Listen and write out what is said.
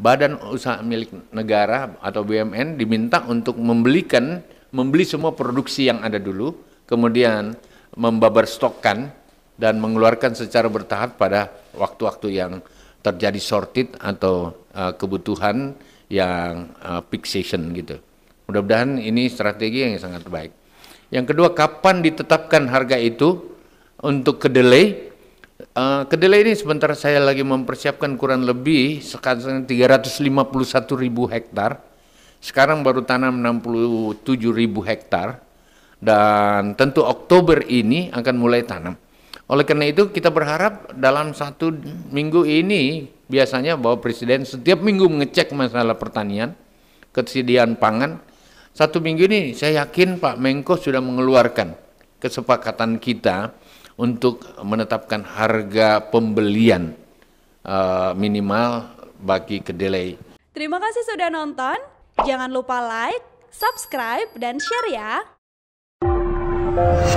badan usaha milik negara atau BUMN diminta untuk membelikan membeli semua produksi yang ada dulu kemudian membabar stokkan dan mengeluarkan secara bertahap pada waktu-waktu yang terjadi sortit atau uh, kebutuhan yang uh, peak season gitu. Mudah-mudahan ini strategi yang sangat baik. Yang kedua, kapan ditetapkan harga itu untuk kedelai Eh, kedelai ini sebentar saya lagi mempersiapkan kurang lebih sekarang 351 ribu hektar. Sekarang baru tanam 67 ribu hektar dan tentu Oktober ini akan mulai tanam. Oleh karena itu kita berharap dalam satu minggu ini biasanya bahwa Presiden setiap minggu mengecek masalah pertanian, ketersediaan pangan. Satu minggu ini saya yakin Pak Menko sudah mengeluarkan kesepakatan kita untuk menetapkan harga pembelian uh, minimal bagi kedelai. Terima kasih sudah nonton. Jangan lupa like, subscribe, dan share ya.